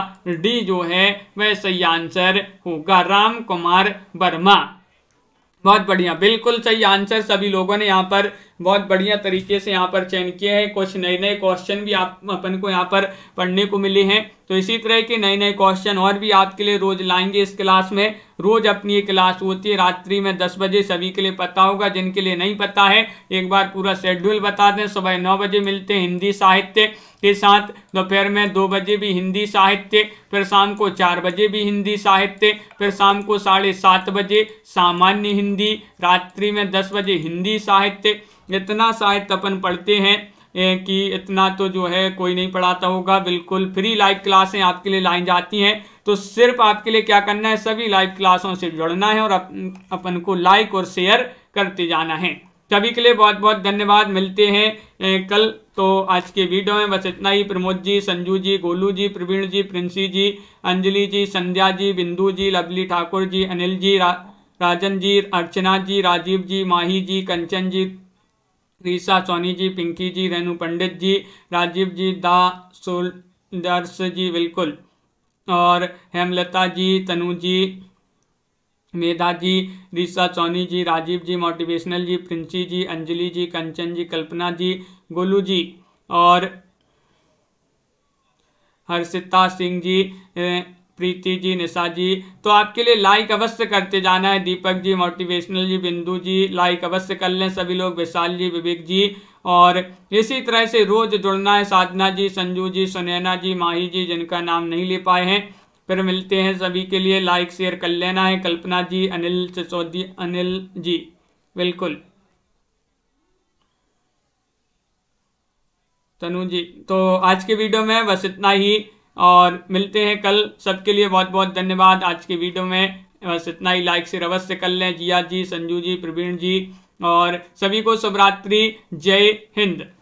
डी जो है वह सही आंसर होगा राम कुमार वर्मा बहुत बढ़िया बिल्कुल सही आंसर सभी लोगों ने यहाँ पर बहुत बढ़िया तरीके से यहाँ पर चयन किए हैं कुछ नए नए क्वेश्चन भी आप अपन को यहाँ पर पढ़ने को मिले हैं तो इसी तरह के नए नए क्वेश्चन और भी आपके लिए रोज लाएंगे इस क्लास में रोज अपनी ये क्लास होती है रात्रि में दस बजे सभी के लिए पता होगा जिनके लिए नहीं पता है एक बार पूरा शेड्यूल बता दें सुबह नौ बजे मिलते हैं हिंदी साहित्य के साथ दोपहर में दो बजे भी हिंदी साहित्य फिर शाम को चार बजे भी हिंदी साहित्य फिर शाम को साढ़े सात बजे सामान्य हिंदी रात्रि में दस बजे हिंदी साहित्य इतना शायद तपन पढ़ते हैं कि इतना तो जो है कोई नहीं पढ़ाता होगा बिल्कुल फ्री लाइव क्लासें आपके लिए लाइन जाती हैं तो सिर्फ आपके लिए क्या करना है सभी लाइव क्लासों से जुड़ना है और अप, अपन को लाइक और शेयर करते जाना है सभी के लिए बहुत बहुत धन्यवाद मिलते हैं ए, कल तो आज के वीडियो में बस इतना ही प्रमोद जी संजू जी गोलू जी प्रवीण जी प्रिंसी जी अंजलि जी संध्या जी बिंदु जी लवली ठाकुर जी अनिल जी रा, राजन जी अर्चना जी राजीव जी माही जी कंचन जी रीसा सोनी जी पिंकी जी रेनू पंडित जी राजीव जी दा सोल्डर्स जी बिल्कुल और हेमलता जी तनु जी मेधा जी रीसा सोनी जी राजीव जी मोटिवेशनल जी प्रिंसी जी अंजलि जी कंचन जी कल्पना जी गोलू जी और हर्षिता सिंह जी प्रीति जी निशा जी तो आपके लिए लाइक अवश्य करते जाना है दीपक जी मोटिवेशनल जी बिंदु जी लाइक अवश्य कर लें सभी लोग विशाल जी विवेक जी और इसी तरह से रोज जुड़ना है साधना जी संजू जी सुनैना जी माही जी जिनका नाम नहीं ले पाए हैं फिर मिलते हैं सभी के लिए लाइक शेयर कर लेना है कल्पना जी अनिल सिसोदी अनिल जी बिल्कुल तनु जी तो आज के वीडियो में बस इतना ही और मिलते हैं कल सबके लिए बहुत बहुत धन्यवाद आज के वीडियो में बस इतना ही लाइक से अवश्य कर लें जिया जी संजू जी प्रवीण जी और सभी को शुभरात्रि जय हिंद